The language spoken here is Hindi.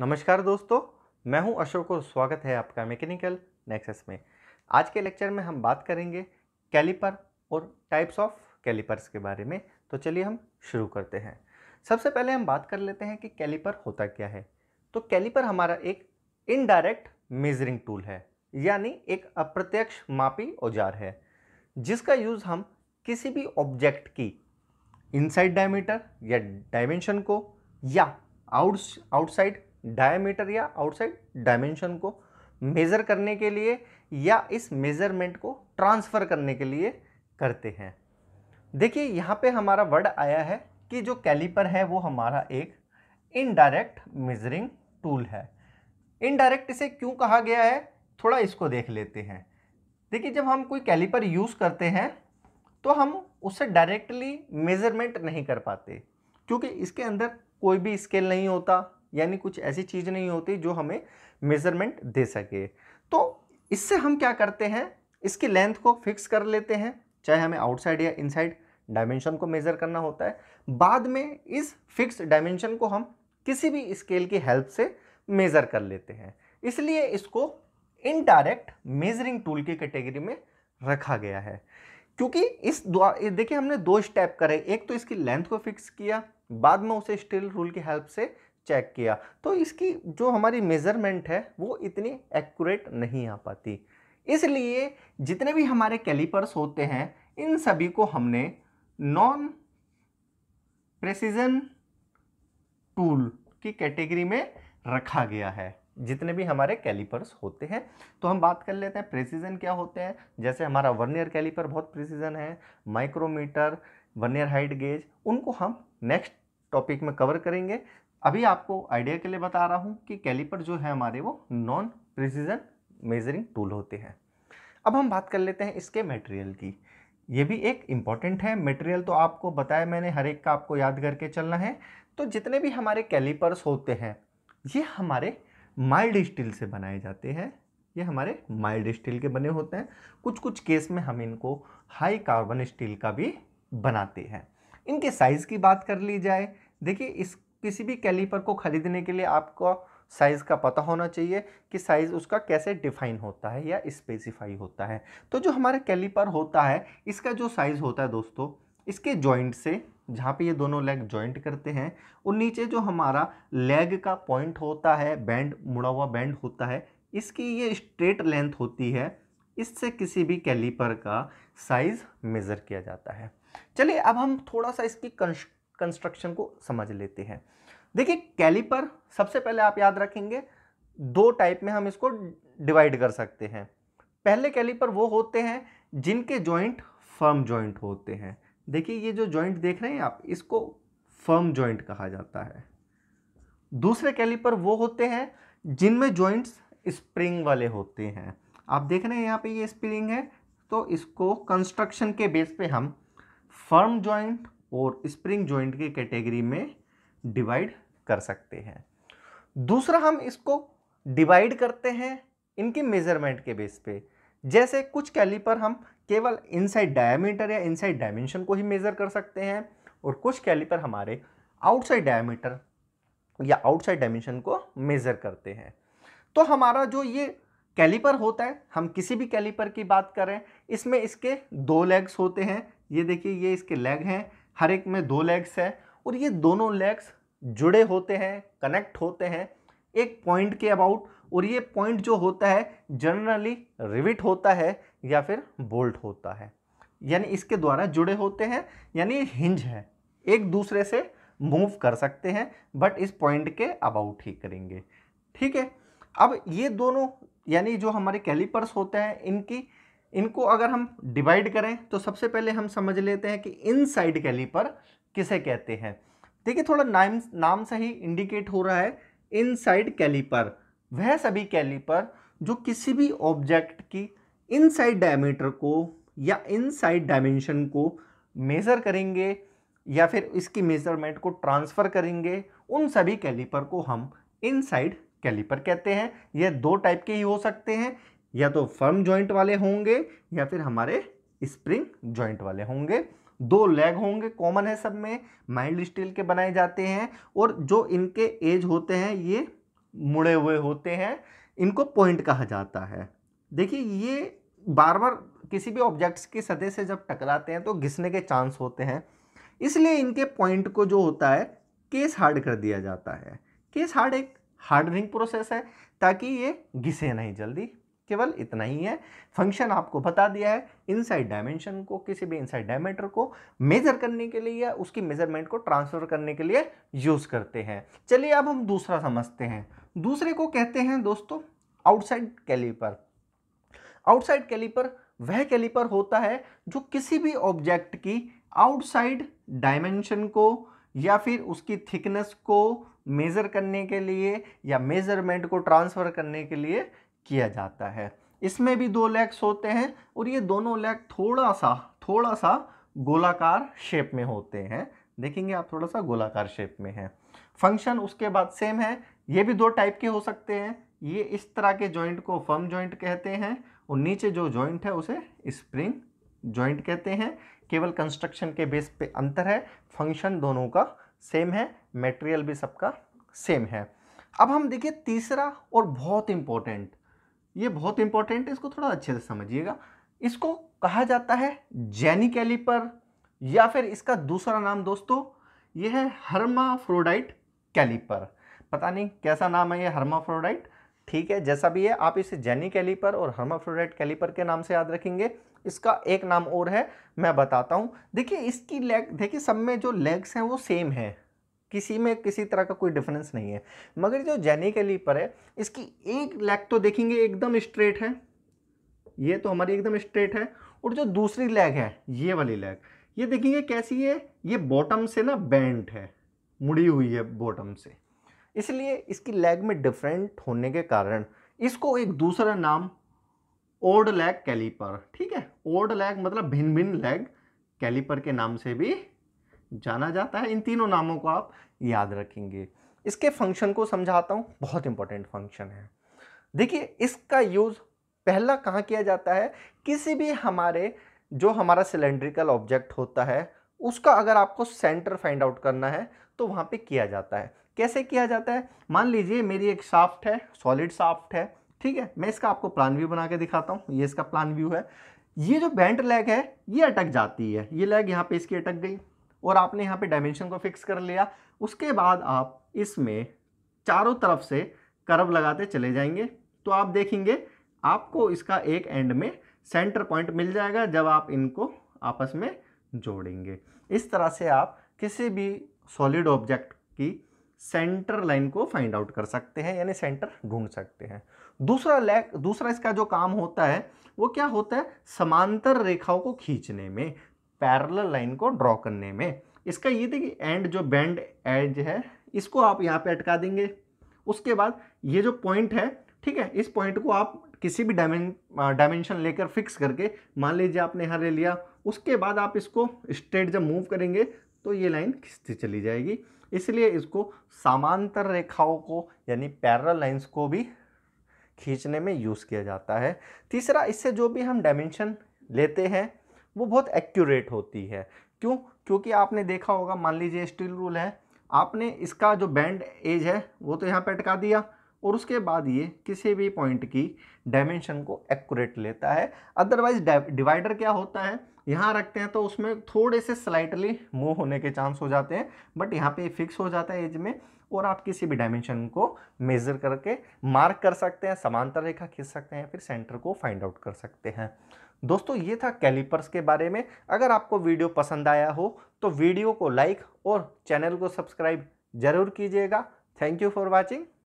नमस्कार दोस्तों मैं हूं अशोक और स्वागत है आपका मैकेनिकल नेक्सस में आज के लेक्चर में हम बात करेंगे कैलिपर और टाइप्स ऑफ कैलिपर्स के बारे में तो चलिए हम शुरू करते हैं सबसे पहले हम बात कर लेते हैं कि कैलिपर होता क्या है तो कैलिपर हमारा एक इनडायरेक्ट मेजरिंग टूल है यानी एक अप्रत्यक्ष मापी औजार है जिसका यूज़ हम किसी भी ऑब्जेक्ट की इनसाइड डायमीटर या डायमेंशन को या आउट आउटसाइड डायमीटर या आउटसाइड डायमेंशन को मेज़र करने के लिए या इस मेज़रमेंट को ट्रांसफ़र करने के लिए करते हैं देखिए यहाँ पे हमारा वर्ड आया है कि जो कैलिपर है वो हमारा एक इनडायरेक्ट मेजरिंग टूल है इनडायरेक्ट इसे क्यों कहा गया है थोड़ा इसको देख लेते हैं देखिए जब हम कोई कैलिपर यूज़ करते हैं तो हम उससे डायरेक्टली मेज़रमेंट नहीं कर पाते क्योंकि इसके अंदर कोई भी स्केल नहीं होता यानी कुछ ऐसी चीज़ नहीं होती जो हमें मेज़रमेंट दे सके तो इससे हम क्या करते हैं इसकी लेंथ को फिक्स कर लेते हैं चाहे हमें आउटसाइड या इनसाइड डायमेंशन को मेज़र करना होता है बाद में इस फिक्स डायमेंशन को हम किसी भी स्केल की हेल्प से मेज़र कर लेते हैं इसलिए इसको इनडायरेक्ट मेजरिंग टूल की कैटेगरी में रखा गया है क्योंकि इस देखिए हमने दो स्टेप करे एक तो इसकी लेंथ को फिक्स किया बाद में उसे स्टील रूल की हेल्प से चेक किया तो इसकी जो हमारी मेज़रमेंट है वो इतनी एक्यूरेट नहीं आ पाती इसलिए जितने भी हमारे कैलिपर्स होते हैं इन सभी को हमने नॉन प्रेसिजन टूल की कैटेगरी में रखा गया है जितने भी हमारे कैलिपर्स होते हैं तो हम बात कर लेते हैं प्रेसिजन क्या होते हैं जैसे हमारा वर्नियर कैलिपर बहुत प्रेसिजन है माइक्रोमीटर वर्नियर हाइट गेज उनको हम नेक्स्ट टॉपिक में कवर करेंगे अभी आपको आइडिया के लिए बता रहा हूँ कि कैलिपर जो है हमारे वो नॉन प्रिसीजन मेजरिंग टूल होते हैं अब हम बात कर लेते हैं इसके मटेरियल की ये भी एक इम्पॉर्टेंट है मटेरियल तो आपको बताया मैंने हर एक का आपको याद करके चलना है तो जितने भी हमारे कैलिपर्स होते हैं ये हमारे माइल्ड स्टील से बनाए जाते हैं ये हमारे माइल्ड स्टील के बने होते हैं कुछ कुछ केस में हम इनको हाई कार्बन स्टील का भी बनाते हैं इनके साइज़ की बात कर ली जाए देखिए इस किसी भी कैलीपर को ख़रीदने के लिए आपको साइज़ का पता होना चाहिए कि साइज़ उसका कैसे डिफाइन होता है या स्पेसिफाई होता है तो जो हमारा कैलीपर होता है इसका जो साइज़ होता है दोस्तों इसके जॉइंट से जहाँ पे ये दोनों लेग जॉइंट करते हैं और नीचे जो हमारा लेग का पॉइंट होता है बैंड मुड़ा हुआ बैंड होता है इसकी ये स्ट्रेट लेंथ होती है इससे किसी भी कैलीपर का साइज़ मेज़र किया जाता है चलिए अब हम थोड़ा सा इसकी कंस्ट कंस्ट्रक्शन को समझ लेते हैं देखिए कैलिपर सबसे पहले आप याद रखेंगे दो टाइप में हम इसको डिवाइड कर सकते हैं पहले कैलिपर वो होते हैं जिनके जॉइंट फर्म जॉइंट होते हैं देखिए ये जो जॉइंट देख रहे हैं आप इसको फर्म जॉइंट कहा जाता है दूसरे कैलिपर वो होते हैं जिनमें जॉइंट्स स्प्रिंग वाले होते हैं आप देख रहे हैं यहाँ पे ये स्प्रिंग है तो इसको कंस्ट्रक्शन के बेस पे हम फर्म जॉइंट और स्प्रिंग जॉइंट के कैटेगरी में डिवाइड कर सकते हैं दूसरा हम इसको डिवाइड करते हैं इनके मेज़रमेंट के बेस पे जैसे कुछ कैलीपर हम केवल इनसाइड डायमीटर या इनसाइड डायमेंशन को ही मेज़र कर सकते हैं और कुछ कैलीपर हमारे आउटसाइड डायमीटर या आउटसाइड डायमेंशन को मेज़र करते हैं तो हमारा जो ये कैलीपर होता है हम किसी भी कैलीपर की बात करें इसमें इसके दो लेग्स होते हैं ये देखिए ये इसके लेग हैं हर एक में दो लेग्स है और ये दोनों लेग्स जुड़े होते हैं कनेक्ट होते हैं एक पॉइंट के अबाउट और ये पॉइंट जो होता है जनरली रिविट होता है या फिर बोल्ट होता है यानी इसके द्वारा जुड़े होते हैं यानी हिंज है एक दूसरे से मूव कर सकते हैं बट इस पॉइंट के अबाउट ही करेंगे ठीक है अब ये दोनों यानी जो हमारे कैलिपर्स होते हैं इनकी इनको अगर हम डिवाइड करें तो सबसे पहले हम समझ लेते हैं कि इनसाइड कैलीपर किसे कहते हैं देखिए थोड़ा नाम नाम से ही इंडिकेट हो रहा है इनसाइड कैलीपर वह सभी कैलीपर जो किसी भी ऑब्जेक्ट की इनसाइड डायमीटर को या इनसाइड डायमेंशन को मेज़र करेंगे या फिर इसकी मेज़रमेंट को ट्रांसफ़र करेंगे उन सभी कैलीपर को हम इनसाइड कैलीपर कहते हैं यह दो टाइप के ही हो सकते हैं या तो फर्म जॉइंट वाले होंगे या फिर हमारे स्प्रिंग जॉइंट वाले होंगे दो लेग होंगे कॉमन है सब में माइल्ड स्टील के बनाए जाते हैं और जो इनके एज होते हैं ये मुड़े हुए होते हैं इनको पॉइंट कहा जाता है देखिए ये बार बार किसी भी ऑब्जेक्ट्स की सतह से जब टकराते हैं तो घिसने के चांस होते हैं इसलिए इनके पॉइंट को जो होता है केस हार्ड कर दिया जाता है केस हार्ड एक हार्डनिंग प्रोसेस है ताकि ये घिसे नहीं जल्दी केवल इतना ही है फंक्शन आपको बता दिया है इनसाइड डायमेंशन को किसी भी इनसाइड डायमीटर को मेजर करने के लिए या उसकी मेजरमेंट को ट्रांसफर करने के लिए यूज़ करते हैं चलिए अब हम दूसरा समझते हैं दूसरे को कहते हैं दोस्तों आउटसाइड कैलीपर आउटसाइड कैलीपर वह कैलीपर होता है जो किसी भी ऑब्जेक्ट की आउटसाइड डायमेंशन को या फिर उसकी थिकनेस को मेज़र करने के लिए या मेज़रमेंट को ट्रांसफ़र करने के लिए किया जाता है इसमें भी दो लेग्स होते हैं और ये दोनों लेग थोड़ा सा थोड़ा सा गोलाकार शेप में होते हैं देखेंगे आप थोड़ा सा गोलाकार शेप में है फंक्शन उसके बाद सेम है ये भी दो टाइप के हो सकते हैं ये इस तरह के जॉइंट को फर्म जॉइंट कहते हैं और नीचे जो जॉइंट है उसे स्प्रिंग जॉइंट कहते हैं केवल कंस्ट्रक्शन के बेस पे अंतर है फंक्शन दोनों का सेम है मटेरियल भी सबका सेम है अब हम देखिए तीसरा और बहुत इम्पोर्टेंट ये बहुत इंपॉर्टेंट है इसको थोड़ा अच्छे से समझिएगा इसको कहा जाता है जैनी कैलिपर या फिर इसका दूसरा नाम दोस्तों ये है हर्माफ्रोडाइट कैलिपर पता नहीं कैसा नाम है ये हर्माफ्रोडाइट ठीक है जैसा भी है आप इसे जैनी कैलिपर और हर्माफ्रोडाइट कैलिपर के नाम से याद रखेंगे इसका एक नाम और है मैं बताता हूँ देखिए इसकी लेग देखिए सब में जो लेग्स हैं वो सेम है किसी में किसी तरह का कोई डिफरेंस नहीं है मगर जो जेनिक एलीपर है इसकी एक लेग तो देखेंगे एकदम स्ट्रेट है ये तो हमारी एकदम स्ट्रेट है और जो दूसरी लेग है ये वाली लेग ये देखेंगे कैसी है ये बॉटम से ना बैंड है मुड़ी हुई है बॉटम से इसलिए इसकी लेग में डिफरेंट होने के कारण इसको एक दूसरा नाम ओड लेग कैलीपर ठीक है ओड लेग मतलब भिन्न भिन्न लेग कैलीपर के नाम से भी जाना जाता है इन तीनों नामों को आप याद रखेंगे इसके फंक्शन को समझाता हूँ बहुत इंपॉर्टेंट फंक्शन है देखिए इसका यूज़ पहला कहाँ किया जाता है किसी भी हमारे जो हमारा सिलेंड्रिकल ऑब्जेक्ट होता है उसका अगर आपको सेंटर फाइंड आउट करना है तो वहाँ पे किया जाता है कैसे किया जाता है मान लीजिए मेरी एक साफ्ट है सॉलिड साफ्ट है ठीक है मैं इसका आपको प्लान व्यू बना के दिखाता हूँ ये इसका प्लान व्यू है ये जो बैंड लेग है ये अटक जाती है ये लेग यहाँ पे इसकी अटक गई और आपने यहाँ पे डायमेंशन को फिक्स कर लिया उसके बाद आप इसमें चारों तरफ से कर्व लगाते चले जाएंगे तो आप देखेंगे आपको इसका एक एंड में सेंटर पॉइंट मिल जाएगा जब आप इनको आपस में जोड़ेंगे इस तरह से आप किसी भी सॉलिड ऑब्जेक्ट की सेंटर लाइन को फाइंड आउट कर सकते हैं यानी सेंटर ढूंढ सकते हैं दूसरा लैक दूसरा इसका जो काम होता है वो क्या होता है समांतर रेखाओं को खींचने में पैरल लाइन को ड्रॉ करने में इसका ये देखिए एंड जो बैंड एज है इसको आप यहाँ पे अटका देंगे उसके बाद ये जो पॉइंट है ठीक है इस पॉइंट को आप किसी भी डायमें डायमेंशन लेकर फिक्स करके मान लीजिए आपने यहाँ ले लिया उसके बाद आप इसको स्ट्रेट जब मूव करेंगे तो ये लाइन खींचती चली जाएगी इसलिए इसको सामांतर रेखाओं को यानी पैरल लाइन्स को भी खींचने में यूज़ किया जाता है तीसरा इससे जो भी हम डायमेंशन लेते हैं वो बहुत एक्यूरेट होती है क्यों क्योंकि आपने देखा होगा मान लीजिए स्टील रूल है आपने इसका जो बैंड एज है वो तो यहाँ पर अटका दिया और उसके बाद ये किसी भी पॉइंट की डायमेंशन को एक्यूरेट लेता है अदरवाइज डिवाइडर क्या होता है यहाँ रखते हैं तो उसमें थोड़े से स्लाइटली मूव होने के चांस हो जाते हैं बट यहाँ पे फिक्स हो जाता है एज में और आप किसी भी डायमेंशन को मेज़र करके मार्क कर सकते हैं समांतर रेखा खींच सकते हैं फिर सेंटर को फाइंड आउट कर सकते हैं दोस्तों ये था कैलिपर्स के बारे में अगर आपको वीडियो पसंद आया हो तो वीडियो को लाइक और चैनल को सब्सक्राइब ज़रूर कीजिएगा थैंक यू फॉर वॉचिंग